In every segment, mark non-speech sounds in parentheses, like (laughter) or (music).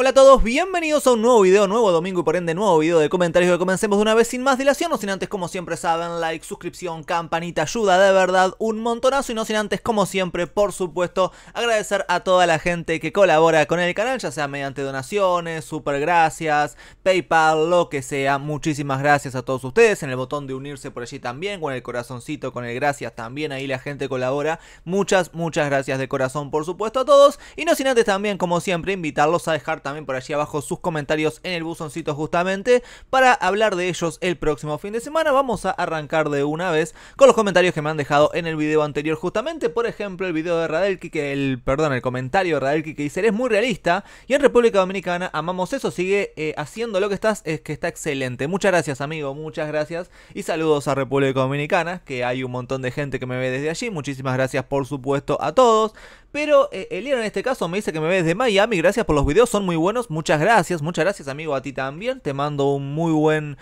Hola a todos, bienvenidos a un nuevo video, nuevo domingo y por ende nuevo video de comentarios que comencemos de una vez sin más dilación, no sin antes como siempre saben, like, suscripción, campanita, ayuda de verdad un montonazo y no sin antes como siempre, por supuesto, agradecer a toda la gente que colabora con el canal, ya sea mediante donaciones, super gracias, Paypal, lo que sea, muchísimas gracias a todos ustedes, en el botón de unirse por allí también, con el corazoncito, con el gracias también, ahí la gente colabora, muchas, muchas gracias de corazón por supuesto a todos y no sin antes también como siempre invitarlos a dejar también por allí abajo sus comentarios en el buzoncito justamente para hablar de ellos el próximo fin de semana. Vamos a arrancar de una vez con los comentarios que me han dejado en el video anterior justamente. Por ejemplo, el video de Radelki, que el, perdón, el comentario de Radelki que dice, es muy realista y en República Dominicana amamos eso, sigue eh, haciendo lo que estás, es que está excelente. Muchas gracias amigo, muchas gracias y saludos a República Dominicana, que hay un montón de gente que me ve desde allí. Muchísimas gracias por supuesto a todos. Pero eh, en este caso me dice que me ves de Miami. Gracias por los videos, son muy buenos. Muchas gracias, muchas gracias, amigo. A ti también. Te mando un muy buen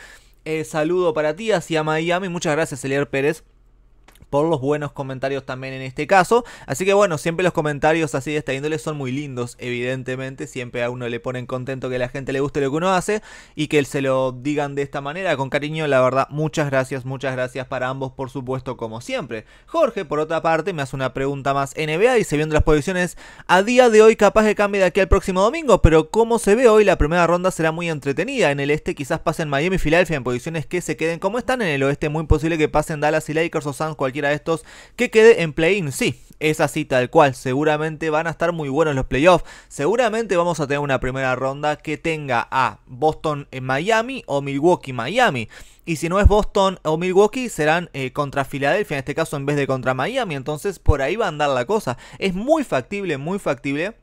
eh, saludo para ti hacia Miami. Muchas gracias, Elian Pérez por los buenos comentarios también en este caso. Así que bueno, siempre los comentarios así de esta índole son muy lindos, evidentemente. Siempre a uno le ponen contento que la gente le guste lo que uno hace y que se lo digan de esta manera, con cariño. La verdad, muchas gracias, muchas gracias para ambos, por supuesto, como siempre. Jorge, por otra parte, me hace una pregunta más NBA y se viendo las posiciones a día de hoy, capaz de cambie de aquí al próximo domingo, pero como se ve hoy, la primera ronda será muy entretenida. En el este quizás pasen Miami y Filadelfia en posiciones que se queden como están, en el oeste muy posible que pasen Dallas y Lakers o San cualquier estos que quede en play-in. Sí, es así tal cual. Seguramente van a estar muy buenos los playoffs. Seguramente vamos a tener una primera ronda que tenga a Boston en Miami o Milwaukee Miami. Y si no es Boston o Milwaukee, serán eh, contra Filadelfia, en este caso en vez de contra Miami. Entonces por ahí va a andar la cosa. Es muy factible, muy factible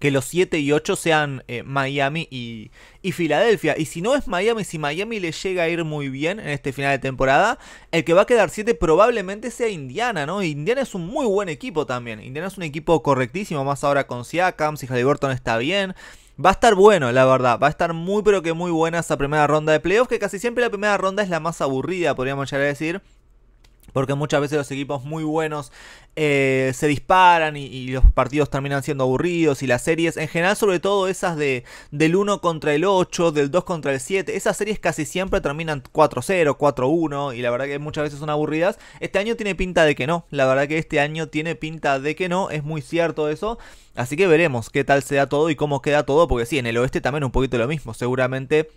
que los 7 y 8 sean eh, Miami y, Filadelfia. Y si no es Miami, si Miami le llega a ir muy bien en este final de temporada, el que va a quedar 7 probablemente sea Indiana, ¿no? Indiana es un muy buen equipo también. Indiana es un equipo correctísimo, más ahora con Siakam, si Halliburton está bien. Va a estar bueno, la verdad. Va a estar muy, pero que muy buena esa primera ronda de playoffs. Que casi siempre la primera ronda es la más aburrida, podríamos llegar a decir. Porque muchas veces los equipos muy buenos eh, se disparan y, los partidos terminan siendo aburridos y las series, en general sobre todo esas de, del 1 contra el 8, del 2 contra el 7, esas series casi siempre terminan 4-0, 4-1 y la verdad que muchas veces son aburridas. Este año tiene pinta de que no, la verdad que este año tiene pinta de que no, es muy cierto eso. Así que veremos qué tal se da todo y cómo queda todo, porque sí, en el oeste también un poquito lo mismo, seguramente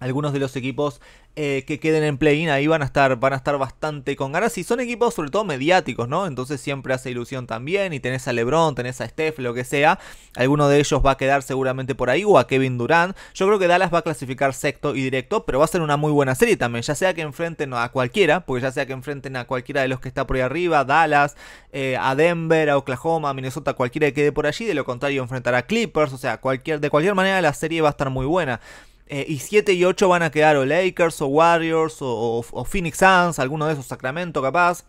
algunos de los equipos eh, que queden en play-in ahí van a estar van a estar bastante con ganas y son equipos sobre todo mediáticos no entonces siempre hace ilusión también y tenés a LeBron tenés a Steph lo que sea alguno de ellos va a quedar seguramente por ahí o a Kevin Durant yo creo que Dallas va a clasificar sexto y directo pero va a ser una muy buena serie también ya sea que enfrenten a cualquiera porque ya sea que enfrenten a cualquiera de los que está por ahí arriba Dallas eh, a Denver a Oklahoma a Minnesota cualquiera que quede por allí de lo contrario enfrentará a Clippers o sea cualquier de cualquier manera la serie va a estar muy buena eh, y 7 y 8 van a quedar o Lakers o Warriors o, o, Phoenix Suns, alguno de esos, Sacramento capaz.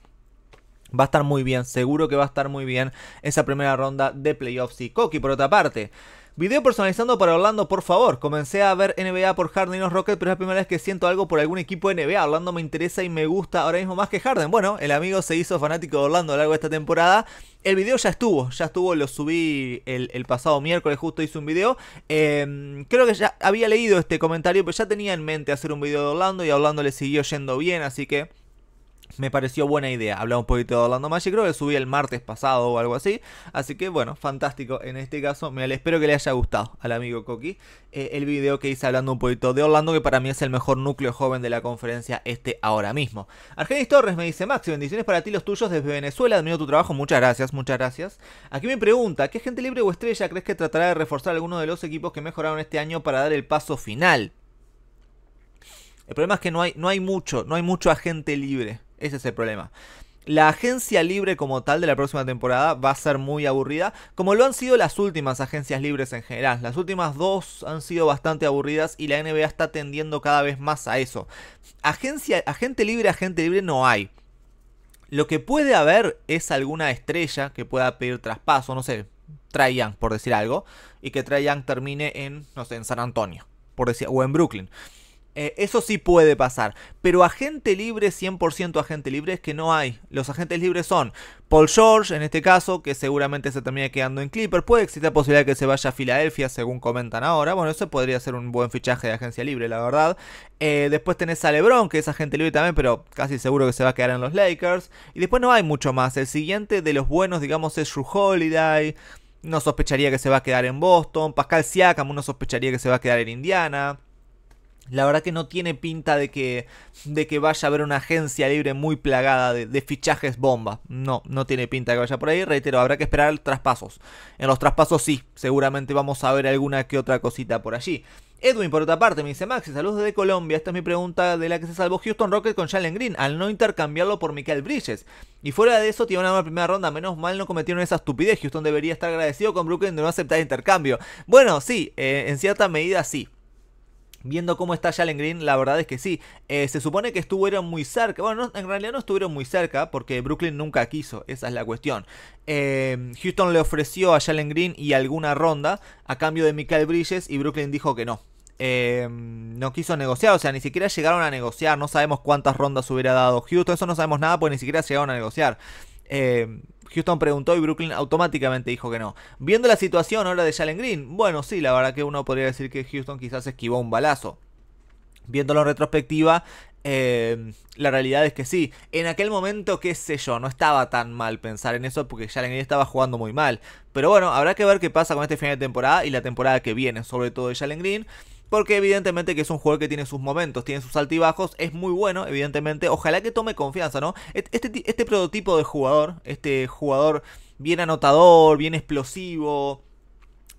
Va a estar muy bien, seguro que va a estar muy bien esa primera ronda de playoffs y Koki por otra parte. Video personalizando para Orlando, por favor. Comencé a ver NBA por Harden y los Rockets, pero es la primera vez que siento algo por algún equipo de NBA. Orlando me interesa y me gusta ahora mismo más que Harden. Bueno, el amigo se hizo fanático de Orlando a lo largo de esta temporada. El video ya estuvo, ya estuvo, lo subí el, pasado miércoles, justo hice un video. Em, creo que ya había leído este comentario, pero ya tenía en mente hacer un video de Orlando y a Orlando le siguió yendo bien, así que me pareció buena idea. hablar un poquito de Orlando Magic, creo que subí el martes pasado o algo así. Así que bueno, fantástico en este caso. Me espero que le haya gustado al amigo Coqui eh, el video que hice hablando un poquito de Orlando, que para mí es el mejor núcleo joven de la conferencia este ahora mismo. Argenis Torres me dice, Maxi, bendiciones para ti los tuyos desde Venezuela, admiro tu trabajo, muchas gracias, muchas gracias. Aquí me pregunta, ¿qué gente libre o estrella crees que tratará de reforzar alguno de los equipos que mejoraron este año para dar el paso final? El problema es que no hay, no hay mucho, no hay mucho agente libre. Ese es el problema. La agencia libre como tal de la próxima temporada va a ser muy aburrida, como lo han sido las últimas agencias libres en general. Las últimas dos han sido bastante aburridas y la NBA está tendiendo cada vez más a eso. Agencia, agente libre, agente libre no hay. Lo que puede haber es alguna estrella que pueda pedir traspaso, no sé, Trae Young, por decir algo, y que Trae Young termine en, no en San Antonio, por decir, o en Brooklyn. Eh, eso sí puede pasar. Pero agente libre, 100% agente libre, es que no hay. Los agentes libres son Paul George, en este caso, que seguramente se termina quedando en Clipper. Puede existir la posibilidad que se vaya a Filadelfia, según comentan ahora. Bueno, eso podría ser un buen fichaje de agencia libre, la verdad. Eh, después tenés a LeBron, que es agente libre también, pero casi seguro que se va a quedar en los Lakers. Y después no hay mucho más. El siguiente de los buenos, digamos, es Drew Holiday. No sospecharía que se va a quedar en Boston. Pascal Siakam, no sospecharía que se va a quedar en Indiana. La verdad que no tiene pinta de que, de que vaya a haber una agencia libre muy plagada de, fichajes bomba. No, no tiene pinta de que vaya por ahí. Reitero, habrá que esperar traspasos. En los traspasos sí, seguramente vamos a ver alguna que otra cosita por allí. Edwin, por otra parte, me dice Maxi, saludos desde Colombia. Esta es mi pregunta de la que se salvó Houston Rocket con Jalen Green, al no intercambiarlo por Michael Bridges. Y fuera de eso, tiene una primera ronda. Menos mal no cometieron esa estupidez. Houston debería estar agradecido con Brooklyn de no aceptar intercambio. Bueno, sí, eh, en cierta medida sí. Viendo cómo está Jalen Green, la verdad es que sí. Eh, se supone que estuvieron muy cerca. Bueno, en realidad no estuvieron muy cerca porque Brooklyn nunca quiso. Esa es la cuestión. Eh, Houston le ofreció a Jalen Green y alguna ronda a cambio de Michael Bridges y Brooklyn dijo que no. Eh, no quiso negociar, o sea, ni siquiera llegaron a negociar. No sabemos cuántas rondas hubiera dado Houston. Eso no sabemos nada porque ni siquiera llegaron a negociar. Houston preguntó y Brooklyn automáticamente dijo que no. Viendo la situación ahora de Jalen Green, bueno, sí, la verdad que uno podría decir que Houston quizás esquivó un balazo. Viéndolo en retrospectiva, eh, la realidad es que sí. En aquel momento, qué sé yo, no estaba tan mal pensar en eso porque Jalen Green estaba jugando muy mal. Pero bueno, habrá que ver qué pasa con este final de temporada y la temporada que viene, sobre todo de Jalen Green porque evidentemente que es un jugador que tiene sus momentos, tiene sus altibajos, es muy bueno, evidentemente, ojalá que tome confianza, ¿no? Este, este prototipo de jugador, este jugador bien anotador, bien explosivo,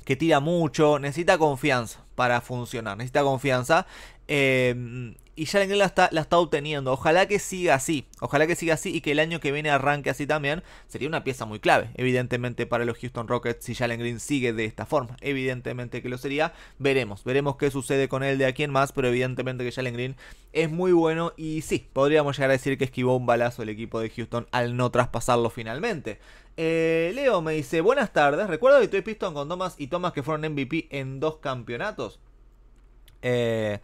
que tira mucho, necesita confianza para funcionar, necesita confianza. Eh, y Jalen Green la está, la está obteniendo. Ojalá que siga así. Ojalá que siga así y que el año que viene arranque así también. Sería una pieza muy clave, evidentemente, para los Houston Rockets si Jalen Green sigue de esta forma. Evidentemente que lo sería. Veremos, veremos qué sucede con él de aquí en más. Pero evidentemente que Jalen Green es muy bueno y sí, podríamos llegar a decir que esquivó un balazo el equipo de Houston al no traspasarlo finalmente. Eh, Leo me dice, buenas tardes, recuerdo que y Piston con Thomas y Thomas que fueron MVP en dos campeonatos. Eh,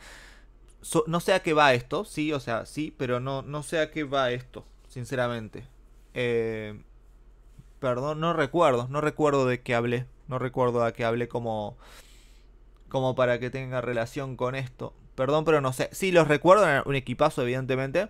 no sé a qué va esto, sí, o sea, sí, pero no, no sé a qué va esto, sinceramente. Eh, perdón, no recuerdo, no recuerdo de qué hablé, no recuerdo a qué hablé como, como para que tenga relación con esto. Perdón, pero no sé. Sí, los recuerdo, un equipazo, evidentemente.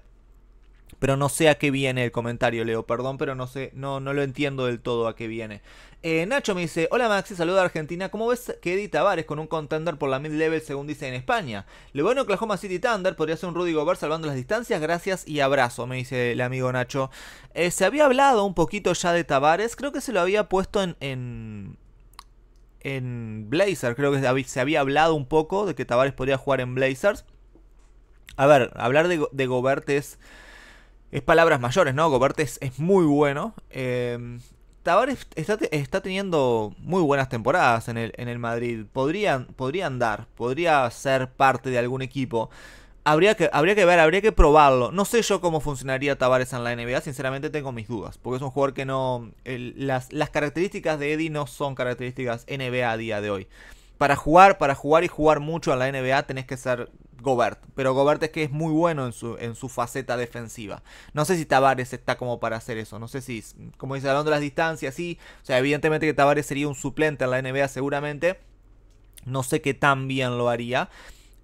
Pero no sé a qué viene el comentario, Leo, perdón, pero no sé, no, no lo entiendo del todo a qué viene. Eh, Nacho me dice, hola Maxi, saluda a Argentina. ¿Cómo ves que Eddie Tavares con un contender por la mid-level según dice en España? Le bueno Oklahoma City Thunder podría ser un Rudy Gobert salvando las distancias. Gracias y abrazo, me dice el amigo Nacho. Eh, se había hablado un poquito ya de Tavares, creo que se lo había puesto en, en en Blazers. Creo que se había hablado un poco de que Tavares podría jugar en Blazers. A ver, hablar de, de Gobert es es palabras mayores, ¿no? Gobert es, muy bueno. Eh, Tavares está, teniendo muy buenas temporadas en el, en el Madrid. Podrían, podrían dar, podría ser parte de algún equipo. Habría que, habría que ver, habría que probarlo. No sé yo cómo funcionaría Tavares en la NBA, sinceramente tengo mis dudas. Porque es un jugador que no. las, características de Eddie no son características NBA a día de hoy para jugar, para jugar y jugar mucho en la NBA tenés que ser Gobert. Pero Gobert es que es muy bueno en su, en su faceta defensiva. No sé si Tavares está como para hacer eso. No sé si, como dice, hablando de las distancias, sí. O sea, evidentemente que Tavares sería un suplente en la NBA seguramente. No sé qué tan bien lo haría.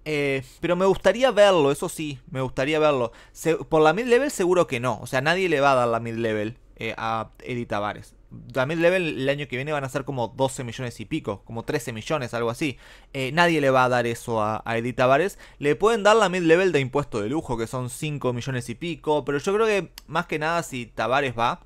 Eh, pero me gustaría verlo, eso sí, me gustaría verlo. por la mid-level seguro que no. O sea, nadie le va a dar la mid-level eh, a Eddie Tavares. También Level el año que viene van a ser como 12 millones y pico, como 13 millones, algo así. Eh, nadie le va a dar eso a, Eddie Tavares. Le pueden dar la mid-level de impuesto de lujo, que son 5 millones y pico, pero yo creo que más que nada si Tavares va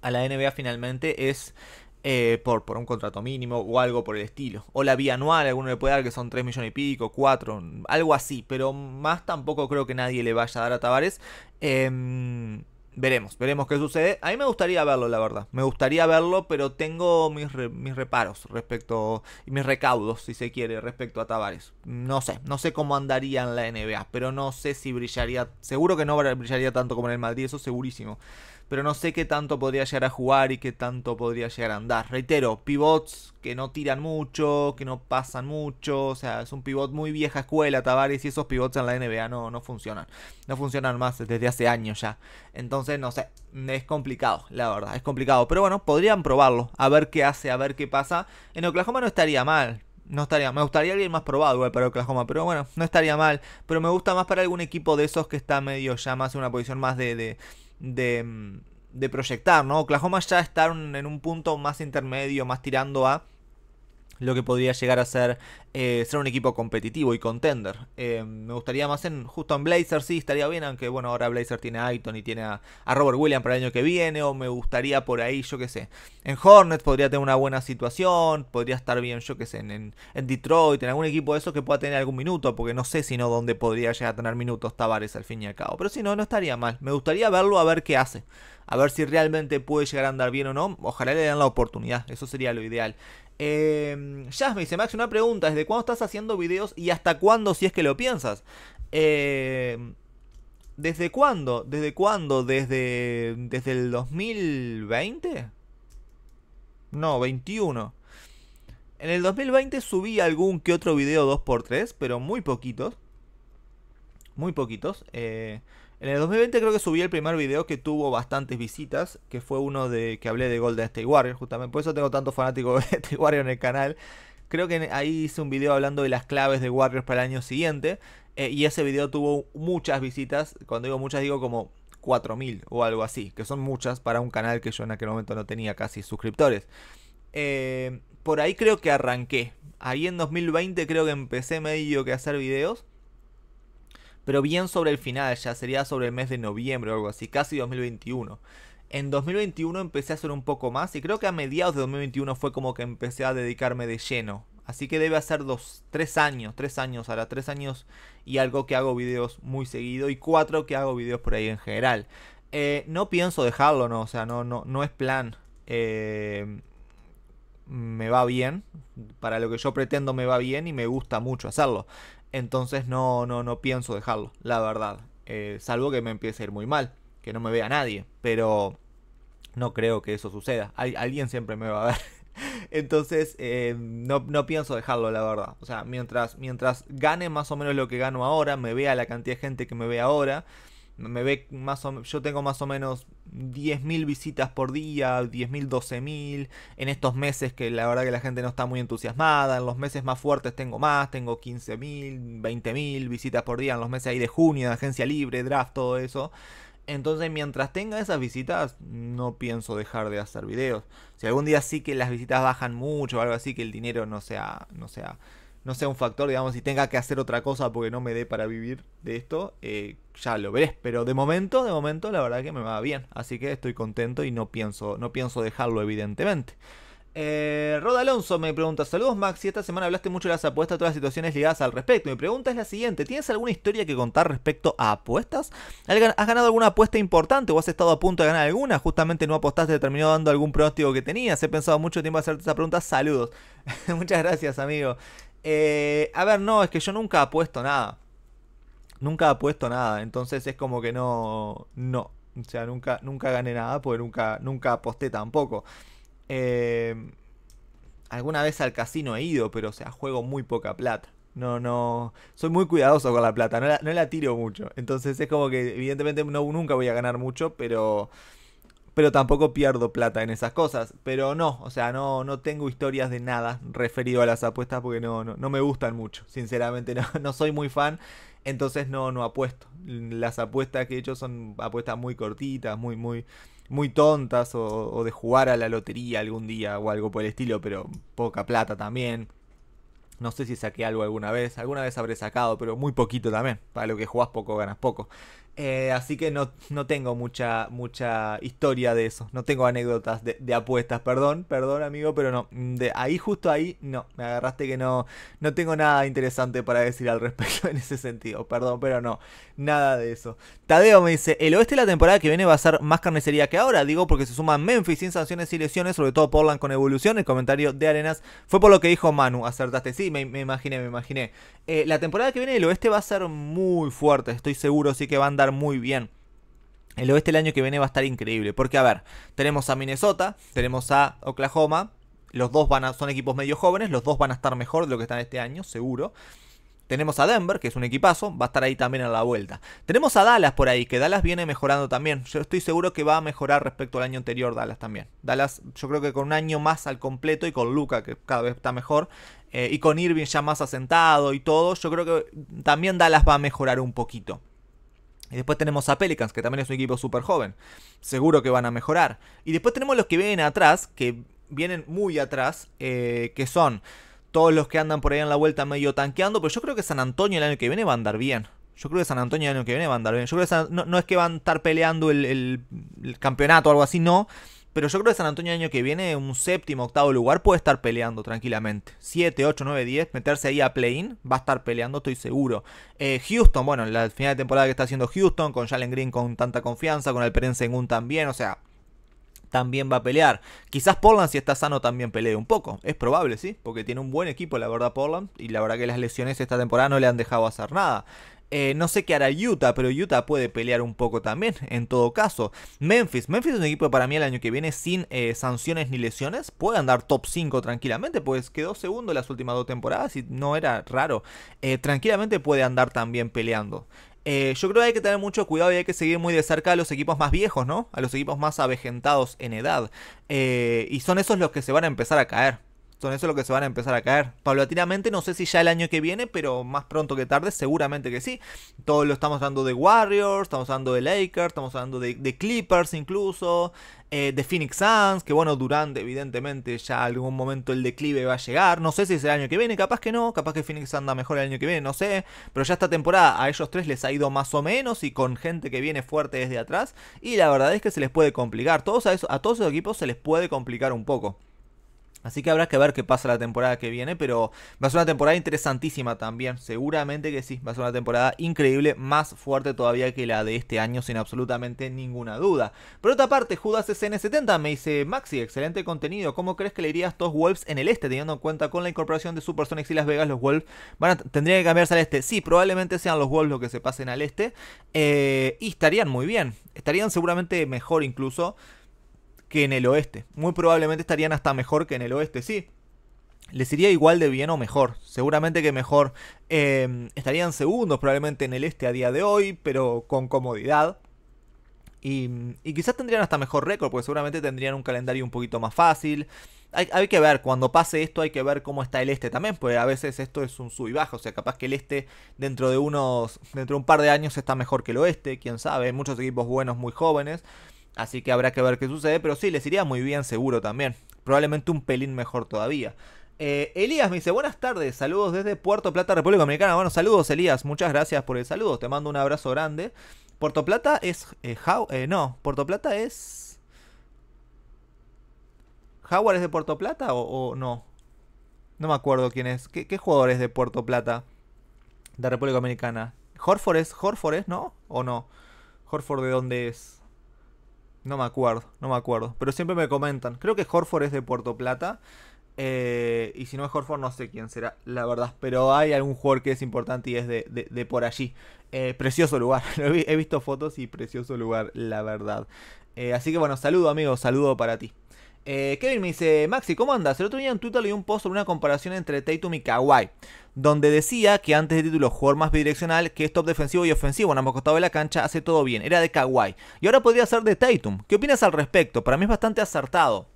a la NBA finalmente es eh, por, por un contrato mínimo o algo por el estilo. O la vía anual, alguno le puede dar que son 3 millones y pico, 4, algo así, pero más tampoco creo que nadie le vaya a dar a Tavares. Eh, veremos, veremos qué sucede. A mí me gustaría verlo, la verdad. Me gustaría verlo, pero tengo mis, reparos respecto, mis recaudos, si se quiere, respecto a Tavares. No sé, no sé cómo andaría en la NBA, pero no sé si brillaría, seguro que no brillaría tanto como en el Madrid, eso segurísimo. Pero no sé qué tanto podría llegar a jugar y qué tanto podría llegar a andar. Reitero, pivots que no tiran mucho, que no pasan mucho. O sea, es un pivot muy vieja escuela, Tavares, y esos pivots en la NBA no, no funcionan. No funcionan más desde hace años ya. Entonces, no sé, es complicado, la verdad, es complicado. Pero bueno, podrían probarlo, a ver qué hace, a ver qué pasa. En Oklahoma no estaría mal. No estaría, me gustaría alguien más probado igual para Oklahoma, pero bueno, no estaría mal. Pero me gusta más para algún equipo de esos que está medio ya más en una posición más de, de, de mm, de proyectar, ¿no? Oklahoma ya está en un punto más intermedio, más tirando a lo que podría llegar a ser eh, ser un equipo competitivo y contender. Eh, me gustaría más en justo en Blazer, sí, estaría bien, aunque bueno, ahora Blazer tiene a Aiton y tiene a, Robert Williams para el año que viene, o me gustaría por ahí, yo qué sé. En Hornets podría tener una buena situación, podría estar bien, yo qué sé, en, en, Detroit, en algún equipo de esos que pueda tener algún minuto, porque no sé si no dónde podría llegar a tener minutos Tavares al fin y al cabo. Pero si no, no estaría mal. Me gustaría verlo a ver qué hace a ver si realmente puede llegar a andar bien o no. Ojalá le den la oportunidad, eso sería lo ideal. Eh, em, Jazz me dice, Max, una pregunta, ¿desde cuándo estás haciendo videos y hasta cuándo si es que lo piensas? Eh, ¿Desde cuándo? ¿Desde cuándo? ¿Desde, desde el 2020? No, 21. En el 2020 subí algún que otro video 2x3, pero muy poquitos. Muy poquitos. Eh, en el 2020 creo que subí el primer video que tuvo bastantes visitas, que fue uno de que hablé de de State Warriors, justamente. Por eso tengo tanto fanático de (laughs) State Warriors en el canal. Creo que ahí hice un video hablando de las claves de Warriors para el año siguiente. Eh, y ese video tuvo muchas visitas. Cuando digo muchas, digo como 4.000 o algo así, que son muchas para un canal que yo en aquel momento no tenía casi suscriptores. Eh, por ahí creo que arranqué. Ahí en 2020 creo que empecé medio que a hacer videos pero bien sobre el final, ya sería sobre el mes de noviembre o algo así, casi 2021. En 2021 empecé a hacer un poco más y creo que a mediados de 2021 fue como que empecé a dedicarme de lleno. Así que debe hacer dos, tres años, tres años, ahora tres años y algo que hago videos muy seguido y cuatro que hago videos por ahí en general. Eh, no pienso dejarlo, no, o sea, no, no, no es plan. Eh, me va bien, para lo que yo pretendo me va bien y me gusta mucho hacerlo. Entonces no, no, no pienso dejarlo, la verdad. Eh, salvo que me empiece a ir muy mal, que no me vea nadie. Pero no creo que eso suceda. alguien siempre me va a ver. (laughs) Entonces eh, no, pienso dejarlo, la verdad. O sea, mientras, mientras gane más o menos lo que gano ahora, me vea la cantidad de gente que me ve ahora, me ve más yo tengo más o menos 10.000 visitas por día, 10.000, 12.000, en estos meses que la verdad que la gente no está muy entusiasmada, en los meses más fuertes tengo más, tengo 15.000, 20.000 visitas por día, en los meses ahí de junio, de agencia libre, draft, todo eso. Entonces mientras tenga esas visitas no pienso dejar de hacer videos. Si algún día sí que las visitas bajan mucho o algo así, que el dinero no sea, no sea no sea un factor, digamos, si tenga que hacer otra cosa porque no me dé para vivir de esto, eh, ya lo veré. Pero de momento, de momento, la verdad que me va bien. Así que estoy contento y no pienso, no pienso dejarlo, evidentemente. Eh, Rod Alonso me pregunta, saludos Max y esta semana hablaste mucho de las apuestas, todas las situaciones ligadas al respecto. Mi pregunta es la siguiente, ¿tienes alguna historia que contar respecto a apuestas? ¿Has ganado alguna apuesta importante o has estado a punto de ganar alguna? Justamente no apostaste, terminó dando algún pronóstico que tenías. He pensado mucho tiempo hacerte esa pregunta, saludos. (laughs) Muchas gracias amigo. Eh, a ver, no, es que yo nunca apuesto nada. Nunca apuesto nada, entonces es como que no. No. O sea, nunca, nunca gané nada porque nunca, nunca aposté tampoco. Eh, alguna vez al casino he ido, pero o sea, juego muy poca plata. No, no. Soy muy cuidadoso con la plata, no la, tiro mucho. Entonces es como que, evidentemente, nunca voy a ganar mucho, pero pero tampoco pierdo plata en esas cosas. Pero no, o sea, no, no tengo historias de nada referido a las apuestas porque no, no, no me gustan mucho. Sinceramente, (laughs) no, soy muy fan, entonces no, no apuesto. Las apuestas que he hecho son apuestas muy cortitas, muy, muy, muy tontas, o, o de jugar a la lotería algún día o algo por el estilo, pero poca plata también. No sé si saqué algo alguna vez, alguna vez habré sacado, pero muy poquito también. Para lo que jugás poco, ganas poco. Eh, así que no, no, tengo mucha, mucha historia de eso. No tengo anécdotas de, apuestas. Perdón, perdón amigo, pero no. Mm, de ahí, justo ahí, no. Me agarraste que no, no tengo nada interesante para decir al (laughs) respecto en ese sentido. Perdón, pero no. Nada de eso. Tadeo me dice, el oeste la temporada que viene va a ser más carnicería que ahora. Digo porque se suman Memphis sin sanciones y lesiones, sobre todo Portland con evolución. El comentario de Arenas fue por lo que dijo Manu. Acertaste, sí, me, imaginé, me imaginé. Eh, la temporada que viene el oeste va a ser muy fuerte. Estoy seguro, sí que van a muy bien. El oeste el año que viene va a estar increíble. Porque, a ver, tenemos a Minnesota, tenemos a Oklahoma. Los dos van a, son equipos medio jóvenes, los dos van a estar mejor de lo que están este año, seguro. Tenemos a Denver, que es un equipazo, va a estar ahí también a la vuelta. Tenemos a Dallas por ahí, que Dallas viene mejorando también. Yo estoy seguro que va a mejorar respecto al año anterior Dallas también. Dallas, yo creo que con un año más al completo y con Luca, que cada vez está mejor, eh, y con Irving ya más asentado y todo, yo creo que también Dallas va a mejorar un poquito. Y después tenemos a Pelicans, que también es un equipo súper joven. Seguro que van a mejorar. Y después tenemos los que vienen atrás, que vienen muy atrás, eh, que son todos los que andan por ahí en la vuelta medio tanqueando. Pero yo creo que San Antonio el año que viene va a andar bien. Yo creo que San Antonio el año que viene va a andar bien. Yo creo que San, no, no, es que van a estar peleando el, el campeonato o algo así, no. Pero yo creo que San Antonio año que viene, un séptimo, octavo lugar, puede estar peleando tranquilamente. 7, 8, 9, 10, meterse ahí a play-in, va a estar peleando, estoy seguro. Eh, Houston, bueno, la final de temporada que está haciendo Houston, con Jalen Green con tanta confianza, con el en un también, o sea, también va a pelear. Quizás Portland, si está sano, también pelee un poco. Es probable, sí, porque tiene un buen equipo, la verdad, Portland. Y la verdad que las lesiones esta temporada no le han dejado hacer nada. Eh, no sé qué hará Utah, pero Utah puede pelear un poco también, (laughs) en todo caso. Memphis, Memphis es un equipo para mí el año que viene sin eh, sanciones ni lesiones. Puede andar top 5 tranquilamente, pues quedó segundo en las últimas dos temporadas y no era raro. Eh, tranquilamente puede andar también peleando. yo creo que hay que tener mucho cuidado y hay que seguir muy de cerca a los equipos más viejos, ¿no? A los equipos más avejentados en edad. y son esos los que se van a empezar a caer con eso es lo que se van a empezar a caer. Paulatinamente, no sé si ya el año que viene, pero más pronto que tarde, seguramente que sí. Todo lo estamos dando de Warriors, estamos hablando de Lakers, estamos hablando de, Clippers incluso, eh, de Phoenix Suns, que bueno, durante evidentemente ya algún momento el declive va a llegar. No sé si es el año que viene, capaz que no, capaz que Phoenix anda mejor el año que viene, no sé. Pero ya esta temporada a ellos tres les ha ido más o menos y con gente que viene fuerte desde atrás. Y la verdad es que se les puede complicar. Todos eso, a todos esos equipos se les puede complicar un poco. Así que habrá que ver qué pasa la temporada que viene, pero va a ser una temporada interesantísima también, seguramente que sí, va a ser una temporada increíble, más fuerte todavía que la de este año, sin absolutamente ninguna duda. Por otra parte, Judas cn 70 me dice, Maxi, excelente contenido, ¿cómo crees que le irían estos Wolves en el este, teniendo en cuenta con la incorporación de Super Sonic y Las Vegas, los Wolves tendrían que cambiarse al este? Sí, probablemente sean los Wolves los que se pasen al este, eh, y estarían muy bien, estarían seguramente mejor incluso que en el oeste. Muy probablemente estarían hasta mejor que en el oeste, sí. Les iría igual de bien o mejor. Seguramente que mejor. Em, estarían segundos probablemente en el este a día de hoy, pero con comodidad. Y, quizás tendrían hasta mejor récord, porque seguramente tendrían un calendario un poquito más fácil. Hay, que ver, cuando pase esto hay que ver cómo está el este también, porque a veces esto es un sub y bajo... O sea, capaz que el este dentro de unos, dentro de un par de años está mejor que el oeste, quién sabe. muchos equipos buenos muy jóvenes. Así que habrá que ver qué sucede, pero sí, les iría muy bien seguro también. Probablemente un pelín mejor todavía. Eh, Elías me dice, buenas tardes, saludos desde Puerto Plata, República Dominicana. Bueno, saludos Elías, muchas gracias por el saludo, te mando un abrazo grande. Puerto Plata es... Eh, eh, no, Puerto Plata es... ¿Howard es de Puerto Plata o, no? No me acuerdo quién es. ¿Qué, ¿Qué, jugador es de Puerto Plata? De República Dominicana. Horford es, Horford es, ¿no? ¿O no? Horford de dónde es? No me acuerdo, no me acuerdo. Pero siempre me comentan. Creo que Horford es de Puerto Plata. Eh, y si no es Horford, no sé quién será, la verdad. Pero hay algún jugador que es importante y es de, por allí. Eh, precioso lugar. (laughs) he visto fotos y precioso lugar, la verdad. Eh, así que bueno, saludo amigos, saludo para ti. Eh, Kevin me dice, Maxi, ¿cómo andas? El otro día en Twitter leí un post sobre una comparación entre Tatum y Kawhi, donde decía que antes de título jugador más bidireccional, que es top defensivo y ofensivo en ambos costados de la cancha, hace todo bien, era de Kawhi. Y ahora podría ser de Tatum. ¿Qué opinas al respecto? Para mí es bastante acertado.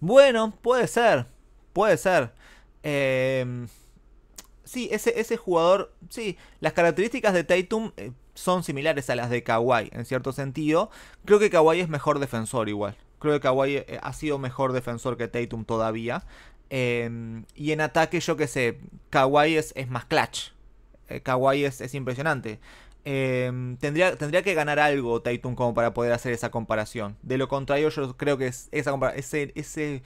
Bueno, puede ser, puede ser. Em, sí, ese, ese jugador, sí, las características de Tatum... Eh, son similares a las de Kawhi en cierto sentido. Creo que Kawhi es mejor defensor igual creo que Kawhi eh, ha sido mejor defensor que Tatum todavía. Em, y en ataque, yo que sé, Kawhi es, más clutch. Eh, Kawhi es, es impresionante. Em, tendría, tendría que ganar algo Tatum como para poder hacer esa comparación. De lo contrario, yo creo que es, esa ese, ese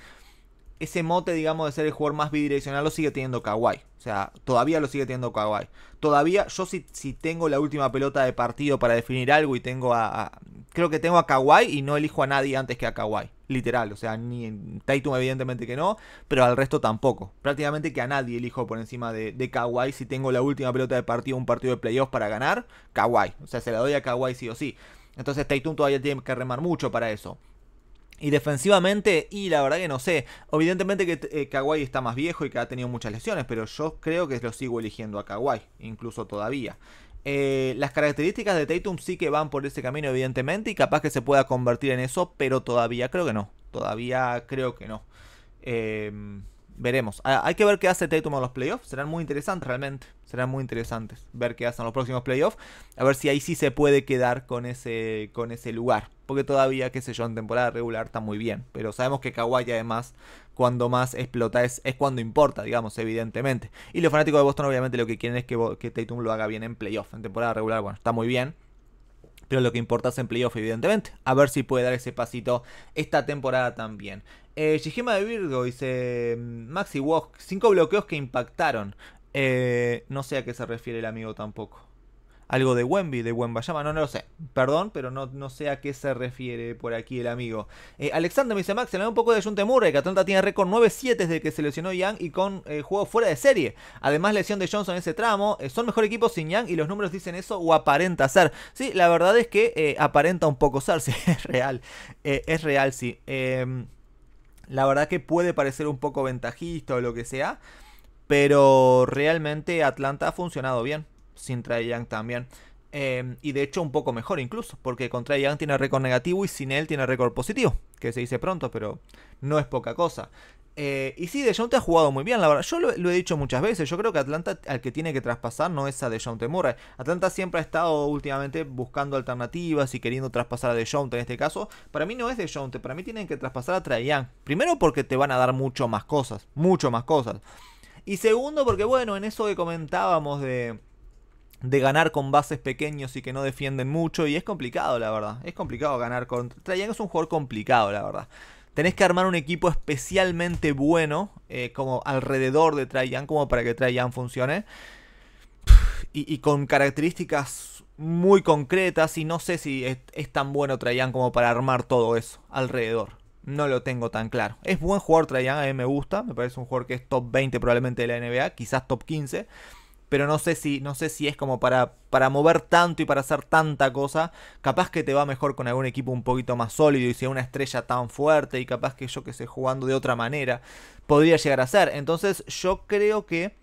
ese mote, digamos, de ser el jugador más bidireccional lo sigue teniendo Kawhi. O sea, todavía lo sigue teniendo Kawhi. Todavía, yo si, tengo la última pelota de partido para definir algo y tengo a, Creo que tengo a Kawhi y no elijo a nadie antes que a Kawhi. Literal, o sea, ni en evidentemente que no, pero al resto tampoco. Prácticamente que a nadie elijo por encima de, de Kawhi si tengo la última pelota de partido, un partido de playoffs para ganar, Kawhi. O sea, se la doy a Kawhi sí o sí. Entonces Tatum todavía tiene que remar mucho para eso. Y defensivamente, y la verdad que no sé. Evidentemente que eh, Kawhi está más viejo y que ha tenido muchas lesiones, pero yo creo que lo sigo eligiendo a Kawhi, incluso todavía. Eh, las características de Tatum sí que van por ese camino, evidentemente, y capaz que se pueda convertir en eso, pero todavía creo que no. Todavía creo que no. Em, veremos. Ah, hay que ver qué hace Tatum en los playoffs. Serán muy interesantes realmente. Serán muy interesantes ver qué hacen los próximos playoffs. A ver si ahí sí se puede quedar con ese, con ese lugar porque todavía, qué sé yo, en temporada regular está muy bien. Pero sabemos que Kawhi además, cuando más explota es, es cuando importa, digamos, evidentemente. Y los fanáticos de Boston obviamente lo que quieren es que, que Tatum lo haga bien en playoff. En temporada regular, bueno, está muy bien, pero lo que importa es en playoff, evidentemente. A ver si puede dar ese pasito esta temporada también. Eh, de Virgo dice: mm, Maxi Walk, cinco bloqueos que impactaron. Eh, no sé a qué se refiere el amigo tampoco algo de Wemby, de Wembayama, no, no lo sé. Perdón, pero no, no sé a qué se refiere por aquí el amigo. Eh, Alexander me dice, Max, se le da un poco de Junte Murray, que Atlanta tiene récord 9-7 desde que se lesionó Young y con eh, juego fuera de serie. Además, lesión de Johnson en ese tramo. Eh, son mejor equipo sin Young y los números dicen eso o aparenta ser. Sí, la verdad es que aparenta un poco ser, (laughs) sí, es real. es real, sí. Em, la verdad que puede parecer un poco ventajista o lo que sea. Pero realmente Atlanta ha funcionado bien sin Trae Young también. Em, y de hecho un poco mejor incluso, porque con Trae Young tiene récord negativo y sin él tiene récord positivo, que se dice pronto, pero no es poca cosa. Eh, y sí, DeJounte ha jugado muy bien, la verdad. Yo lo, he dicho muchas veces. Yo creo que Atlanta al que tiene que traspasar no es a DeJounte Murray. Atlanta siempre ha estado últimamente buscando alternativas y queriendo traspasar a DeJounte en este caso. Para mí no es DeJounte, para mí tienen que traspasar a Trae Young. Primero porque te van a dar mucho más cosas, mucho más cosas. Y segundo porque, bueno, en eso que comentábamos de de ganar con bases pequeños y que no defienden mucho. Y es complicado, la verdad. Es complicado ganar con. Traian es un jugador complicado, la verdad. Tenés que armar un equipo especialmente bueno, eh, como alrededor de Traian como para que Traian funcione. Y, con características muy concretas. Y no sé si es, tan bueno Traian como para armar todo eso alrededor. No lo tengo tan claro. Es buen jugador Traian a mí me gusta. Me parece un jugador que es top 20 probablemente de la NBA, quizás top 15 pero no sé si, no sé si es como para, para mover tanto y para hacer tanta cosa. Capaz que te va mejor con algún equipo un poquito más sólido y si una estrella tan fuerte y capaz que yo que sé, jugando de otra manera, podría llegar a ser. Entonces yo creo que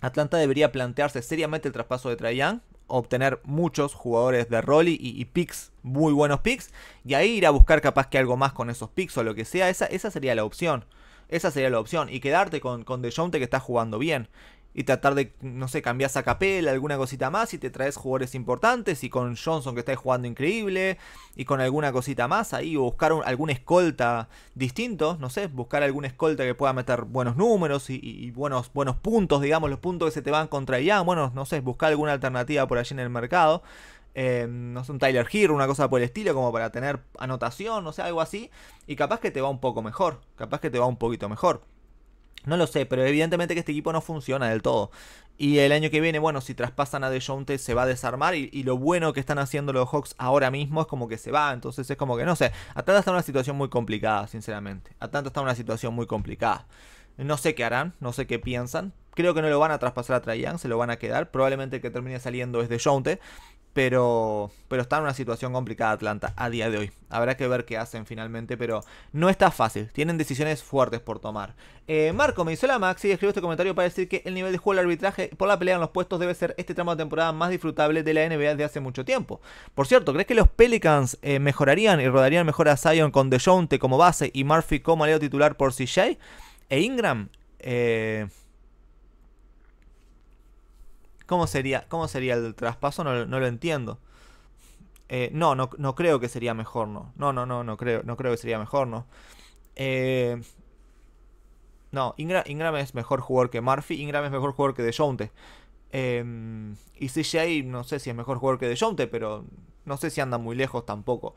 Atlanta debería plantearse seriamente el traspaso de Traian obtener muchos jugadores de rol y, picks, muy buenos picks, y ahí ir a buscar capaz que algo más con esos picks o lo que sea, esa, esa sería la opción. Esa sería la opción. Y quedarte con, con DeJounte que está jugando bien y tratar de, no sé, cambiar a capela, alguna cosita más y te traes jugadores importantes y con Johnson que está jugando increíble y con alguna cosita más ahí o buscar algún escolta distinto, no sé, buscar algún escolta que pueda meter buenos números y, buenos, buenos puntos, digamos, los puntos que se te van contra ya, bueno, no sé, buscar alguna alternativa por allí en el mercado. Eh, no sé, un Tyler Hero, una cosa por el estilo, como para tener anotación, no sé, algo así. Y capaz que te va un poco mejor, capaz que te va un poquito mejor. No lo sé, pero evidentemente que este equipo no funciona del todo. Y el año que viene, bueno, si traspasan a DeJounte se va a desarmar. Y, lo bueno que están haciendo los Hawks ahora mismo es como que se va. Entonces es como que, no sé, Atlanta está en una situación muy complicada, sinceramente. Atlanta está en una situación muy complicada. No sé qué harán, no sé qué piensan. Creo que no lo van a traspasar a Trajan, se lo van a quedar. Probablemente el que termine saliendo es DeJounte pero, pero está en una situación complicada Atlanta a día de hoy. Habrá que ver qué hacen finalmente, pero no está fácil. Tienen decisiones fuertes por tomar. Eh, Marco me hizo la Maxi y escribió este comentario para decir que el nivel de juego del arbitraje por la pelea en los puestos debe ser este tramo de temporada más disfrutable de la NBA de hace mucho tiempo. Por cierto, ¿crees que los Pelicans eh, mejorarían y rodarían mejor a Zion con DeJounte como base y Murphy como aliado titular por CJ? E Ingram. Eh, ¿Cómo sería, cómo sería el traspaso? No, lo entiendo. Eh, no, no, no creo que sería mejor, no. No, no, no, no creo, no creo que sería mejor, no. Eh, no, Ingram, es mejor jugador que Murphy, Ingram es mejor jugador que DeJounte. Em, y CJ no sé si es mejor jugador que DeJounte, pero no sé si anda muy lejos tampoco.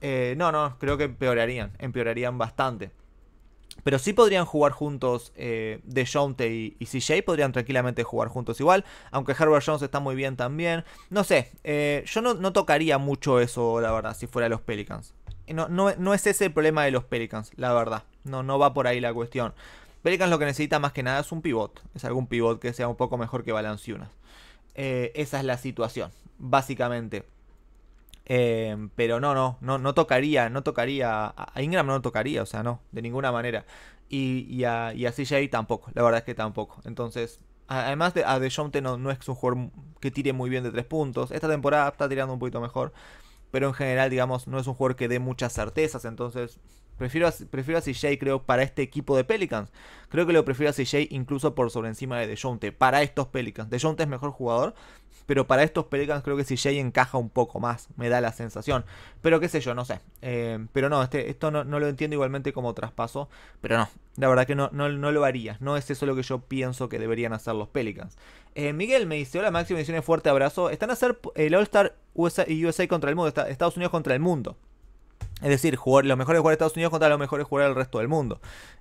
Eh, no, no, creo que empeorarían, empeorarían bastante. Pero sí podrían jugar juntos eh, DeJounte y, CJ, podrían tranquilamente jugar juntos igual, aunque Herbert Jones está muy bien también. No sé, eh, yo no, tocaría mucho eso, la verdad, si fuera los Pelicans. No, no, es ese el problema de los Pelicans, la verdad. No, no va por ahí la cuestión. Pelicans lo que necesita más que nada es un pivot. Es algún pivot que sea un poco mejor que Balanciunas. Eh, esa es la situación, básicamente. Em, pero no, no, no, tocaría, no tocaría, a Ingram no tocaría, o sea, no, de ninguna manera. Y, y, a, CJ tampoco, la verdad es que tampoco. Entonces, además de, a DeJounte no, no es un jugador que tire muy bien de tres puntos. Esta temporada está tirando un poquito mejor, pero en general, digamos, no es un jugador que dé muchas certezas, entonces Prefiero a, prefiero CJ, creo, para este equipo de Pelicans. Creo que lo prefiero a CJ incluso por sobre encima de DeJounte. Para estos Pelicans. DeJounte es mejor jugador. Pero para estos Pelicans creo que CJ encaja un poco más. Me da la sensación. Pero qué sé yo, no sé. Eh, pero no, este, esto no, lo entiendo igualmente como traspaso. Pero no. La verdad que no, no, lo haría. No es eso lo que yo pienso que deberían hacer los Pelicans. Eh, Miguel me dice: Hola Maxi, me dice un fuerte abrazo. Están a hacer el All-Star USA, USA contra el mundo. Estados Unidos contra el mundo. Es decir, jugar, los mejores jugadores de Estados Unidos contra los mejores jugadores del resto del mundo.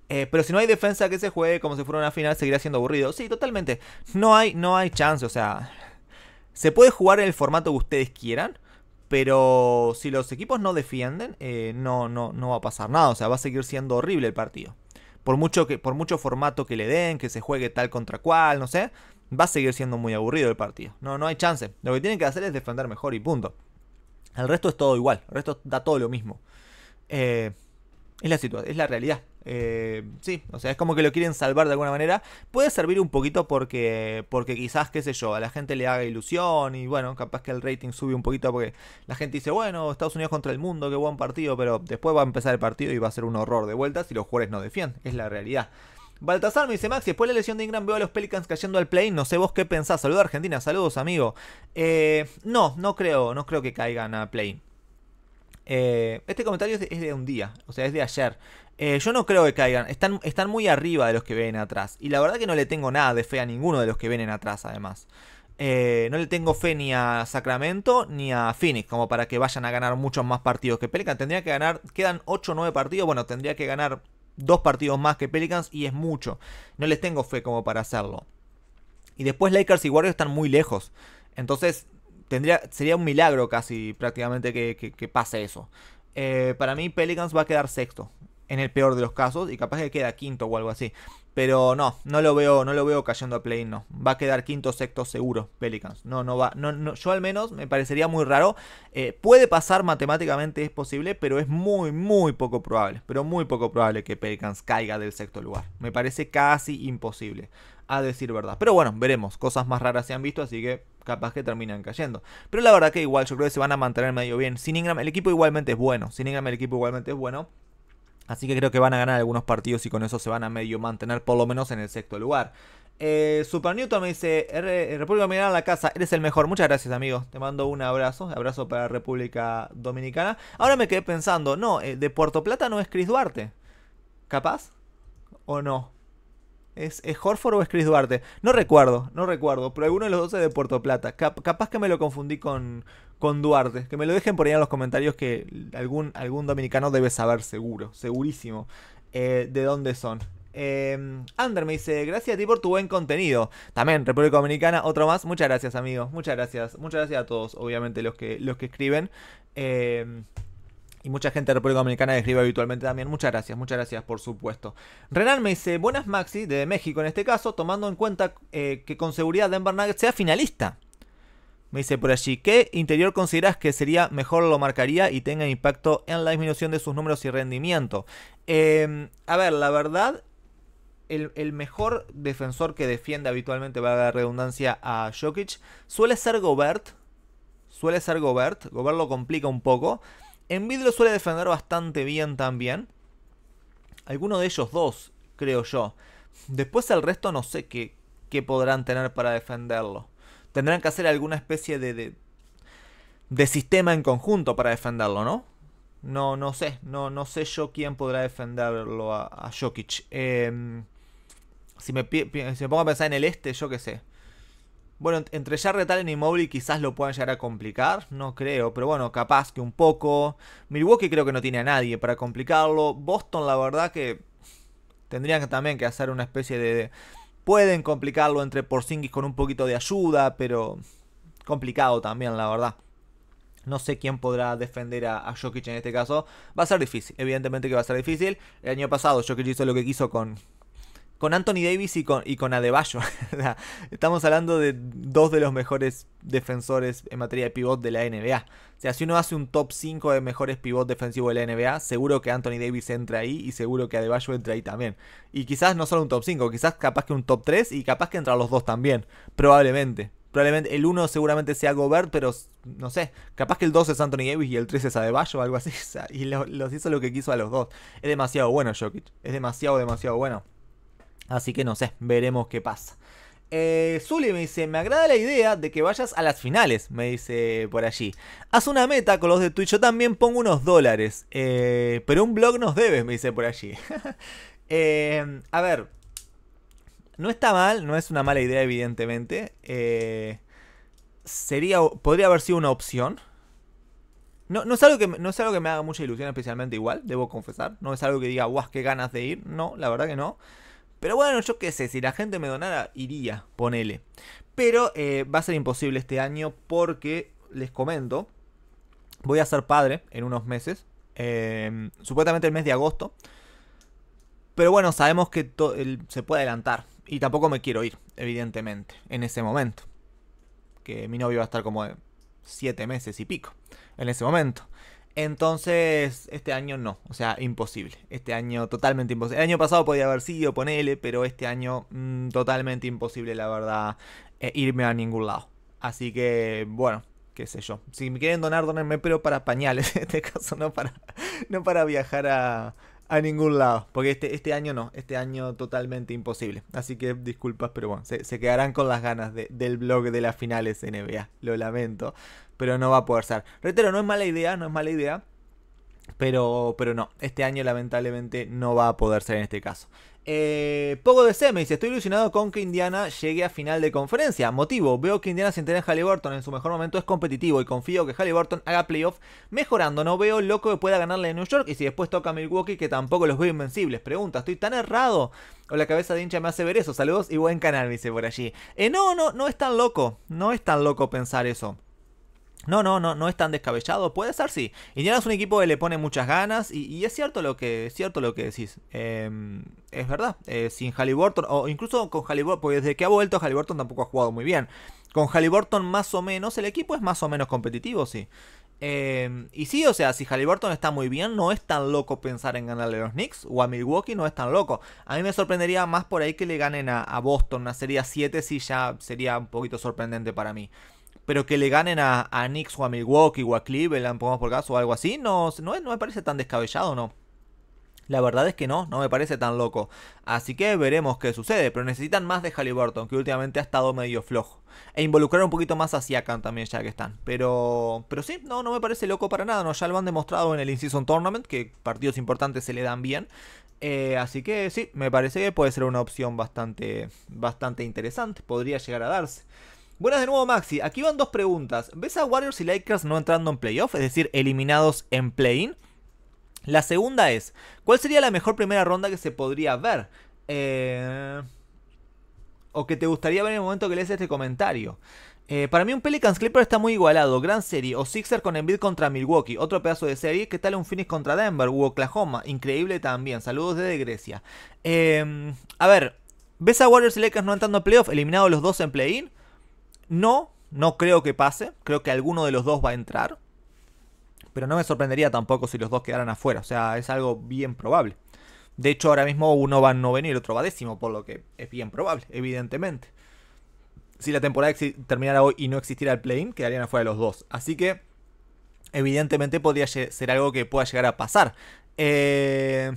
Eh, pero si no hay defensa que se juegue como si fuera una final, seguirá siendo aburrido. Sí, totalmente. No hay, no hay chance. O sea, se puede jugar en el formato que ustedes quieran. Pero si los equipos no defienden, eh, no, no, no va a pasar nada. O sea, va a seguir siendo horrible el partido. Por mucho, que, por mucho formato que le den, que se juegue tal contra cual, no sé. Va a seguir siendo muy aburrido el partido. No, no hay chance. Lo que tienen que hacer es defender mejor y punto. El resto es todo igual, el resto da todo lo mismo. Eh, es la situación, es la realidad. Eh, sí, o sea, es como que lo quieren salvar de alguna manera. Puede servir un poquito porque, porque quizás, qué sé yo, a la gente le haga ilusión y bueno, capaz que el rating sube un poquito porque la gente dice, bueno, Estados Unidos contra el mundo, qué buen partido, pero después va a empezar el partido y va a ser un horror de vueltas y los jugadores no defienden. Es la realidad. Baltasar me dice, Max, después de la lesión de Ingram veo a los Pelicans cayendo al play. No sé vos qué pensás. Saludos Argentina, saludos amigo. Eh, no, no creo, no creo que caigan a play. Eh, este comentario es de, un día, o sea, es de ayer. Eh, yo no creo que caigan, están, están muy arriba de los que ven atrás. Y la verdad que no le tengo nada de fe a ninguno de los que vienen atrás, además. no le tengo fe ni a Sacramento ni a Phoenix como para que vayan a ganar muchos más partidos que Pelicans Tendría que ganar, quedan 8 o 9 partidos, bueno, tendría que ganar dos partidos más que Pelicans y es mucho. No les tengo fe como para hacerlo. Y después Lakers y Warriors están muy lejos. Entonces tendría, sería un milagro casi prácticamente que, pase eso. Eh, para mí Pelicans va a quedar sexto. En el peor de los casos. Y capaz que queda quinto o algo así. Pero no, no lo veo, no lo veo cayendo a play, no. Va a quedar quinto sexto seguro, Pelicans. No, no va. No, yo al menos me parecería muy raro. Eh, puede pasar matemáticamente, es posible, pero es muy, muy poco probable. Pero muy poco probable que Pelicans caiga del sexto lugar. Me parece casi imposible, a decir verdad. Pero bueno, veremos. Cosas más raras se han visto, así que capaz que terminan cayendo. Pero la verdad que igual yo creo que se van a mantener medio bien. Sin Ingram, el equipo igualmente es bueno. Sin Ingram, el equipo igualmente es bueno. Así que creo que van a ganar algunos partidos y con eso se van a medio mantener por lo menos en el sexto lugar. Eh, Super Newton me dice, eh, República Dominicana la casa, eres el mejor. Muchas gracias amigo. te mando un abrazo, abrazo para República Dominicana. Ahora me quedé pensando, no, eh, de Puerto Plata no es Cris Duarte. ¿Capaz? ¿O no? ¿Es, Horford o es Chris Duarte? No recuerdo, no recuerdo, pero alguno de los dos es de Puerto Plata. capaz que me lo confundí con, con Duarte. Que me lo dejen por ahí en los comentarios que algún, algún dominicano debe saber seguro, segurísimo, eh, de dónde son. Em, Ander me dice, gracias a ti por tu buen contenido. También, República Dominicana, otro más. Muchas gracias, amigos. Muchas gracias. Muchas gracias a todos, obviamente, los que, los que escriben. Em, y mucha gente de República Dominicana escribe habitualmente también. Muchas gracias, muchas gracias, por supuesto. Renan me dice, buenas Maxi, de México en este caso, tomando en cuenta eh, que con seguridad Denver Nuggets sea finalista. Me dice por allí, ¿qué interior consideras que sería mejor lo marcaría y tenga impacto en la disminución de sus números y rendimiento? Em, a ver, la verdad, el, mejor defensor que defiende habitualmente, a dar redundancia, a Jokic suele ser Gobert. Suele ser Gobert. Gobert lo complica un poco. Envidro suele defender bastante bien también. Alguno de ellos dos, creo yo. Después el resto no sé qué, podrán tener para defenderlo. Tendrán que hacer alguna especie de, de, sistema en conjunto para defenderlo, ¿no? No, no sé. No, no sé yo quién podrá defenderlo a, Jokic. Em, si, si me pongo a pensar en el este, yo qué sé. Bueno, entre Jarrett Allen y Mobley quizás lo puedan llegar a complicar, no creo, pero bueno, capaz que un poco. Milwaukee creo que no tiene a nadie para complicarlo. Boston, la verdad que tendrían también que hacer una especie de... pueden complicarlo entre Porzingis con un poquito de ayuda, pero complicado también, la verdad. No sé quién podrá defender a, a Jokic en este caso. Va a ser difícil, evidentemente que va a ser difícil. El año pasado Jokic hizo lo que quiso con, con Anthony Davis y con, y con Adebayo. (laughs) Estamos hablando de dos de los mejores defensores en materia de pivot de la NBA. O sea, si uno hace un top 5 de mejores pivot defensivo de la NBA, seguro que Anthony Davis entra ahí y seguro que Adebayo entra ahí también. Y quizás no solo un top 5, quizás capaz que un top 3 y capaz que entran los dos también. Probablemente. Probablemente el 1 seguramente sea Gobert, pero no sé, capaz que el 2 es Anthony Davis y el 3 es Adebayo o algo así. (laughs) Y los, hizo lo que quiso a los dos. Es demasiado bueno Jokic, es demasiado, demasiado bueno. Así que no sé, veremos qué pasa. Eh, Zully me dice, me agrada la idea de que vayas a las finales, me dice por allí. Haz una meta con los de Twitch, yo también pongo unos dólares, eh, pero un blog nos debes, me dice por allí. (laughs) Eh, a ver, no está mal, no es una mala idea evidentemente. Eh, sería, podría haber sido una opción. No, no, es algo que, no es algo que me haga mucha ilusión especialmente igual, debo confesar. No es algo que diga, guau, qué ganas de ir. No, la verdad que no. Pero bueno, yo qué sé, si la gente me donara, iría, ponele. Pero eh, va a ser imposible este año porque, les comento, voy a ser padre en unos meses. Em, supuestamente el mes de agosto. Pero bueno, sabemos que se puede adelantar. Y tampoco me quiero ir, evidentemente, en ese momento. Que mi novio va a estar como 7 eh, meses y pico. En ese momento. Entonces, este año no, o sea, imposible. Este año totalmente imposible. El año pasado podía haber sido, ponele, pero este año mm, totalmente imposible, la verdad, eh, irme a ningún lado. Así que, bueno, qué sé yo. Si me quieren donar, donenme, pero para pañales, (laughs) en este caso, no para, no para viajar a, ningún lado. Porque este, este año no, este año totalmente imposible. Así que disculpas, pero bueno, se, quedarán con las ganas del blog de las finales NBA. Lo lamento pero no va a poder ser. Reitero, no es mala idea, no es mala idea. Pero, pero no, este año lamentablemente no va a poder ser en este caso. Eh, poco de me dice, estoy ilusionado con que Indiana llegue a final de conferencia. Motivo, veo que Indiana se entera en Halliburton en su mejor momento es competitivo y confío que Halliburton haga playoff mejorando. No veo loco que pueda ganarle a New York y si después toca a Milwaukee que tampoco los veo invencibles. Pregunta, ¿estoy tan errado? O la cabeza de hincha me hace ver eso. Saludos y buen canal, dice por allí. Eh, no, no, no es tan loco. No es tan loco pensar eso. No, no, no, no es tan descabellado. Puede ser, sí. Indiana es un equipo que le pone muchas ganas y, es cierto lo que, es cierto lo que decís. Em, es verdad. Eh, sin Halliburton, o incluso con Halliburton, porque desde que ha vuelto Halliburton tampoco ha jugado muy bien. Con Halliburton más o menos, el equipo es más o menos competitivo, sí. Em, y sí, o sea, si Halliburton está muy bien, no es tan loco pensar en ganarle a los Knicks o a Milwaukee, no es tan loco. A mí me sorprendería más por ahí que le ganen a, Boston, una serie 7, sí ya sería un poquito sorprendente para mí pero que le ganen a, a Knicks o a Milwaukee o a Cleveland, pongamos por caso, o algo así, no, no, no me parece tan descabellado, ¿no? La verdad es que no, no me parece tan loco. Así que veremos qué sucede, pero necesitan más de Halliburton, que últimamente ha estado medio flojo. E involucrar un poquito más a Siakam también, ya que están. Pero, pero sí, no, no me parece loco para nada, ¿no? Ya lo han demostrado en el in Tournament, que partidos importantes se le dan bien. Eh, así que sí, me parece que puede ser una opción bastante, bastante interesante, podría llegar a darse. Buenas de nuevo, Maxi. Aquí van dos preguntas. ¿Ves a Warriors y Lakers no entrando en playoff, es decir, eliminados en play-in? La segunda es, ¿cuál sería la mejor primera ronda que se podría ver? Eh, o que te gustaría ver en el momento que lees este comentario. Eh, para mí un Pelicans Clipper está muy igualado. Gran serie. O Sixer con Embiid contra Milwaukee. Otro pedazo de serie. ¿Qué tal un Phoenix contra Denver u Oklahoma? Increíble también. Saludos desde Grecia. Eh, a ver, ¿ves a Warriors y Lakers no entrando en playoff? Eliminados los dos en play-in. No, no creo que pase. Creo que alguno de los dos va a entrar. Pero no me sorprendería tampoco si los dos quedaran afuera. O sea, es algo bien probable. De hecho, ahora mismo uno va a no el otro va décimo, por lo que es bien probable, evidentemente. Si la temporada terminara hoy y no existiera el play-in, quedarían afuera los dos. Así que, evidentemente, podría ser algo que pueda llegar a pasar. Eh,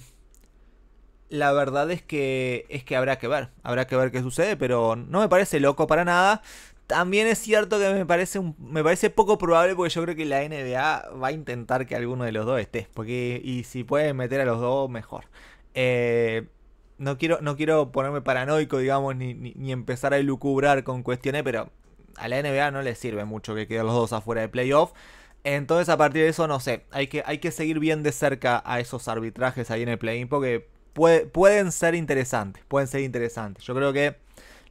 la verdad es que es que habrá que ver, habrá que ver qué sucede, pero no me parece loco para nada. También es cierto que me parece, me parece poco probable porque yo creo que la NBA va a intentar que alguno de los dos esté. Porque, y si pueden meter a los dos, mejor. Eh, no, quiero, no quiero ponerme paranoico, digamos, ni, empezar a lucubrar con cuestiones, pero a la NBA no le sirve mucho que queden los dos afuera de playoff. Entonces, a partir de eso, no sé, hay que, hay que seguir bien de cerca a esos arbitrajes ahí en el play-in porque pueden ser interesantes, pueden ser interesantes. Yo creo que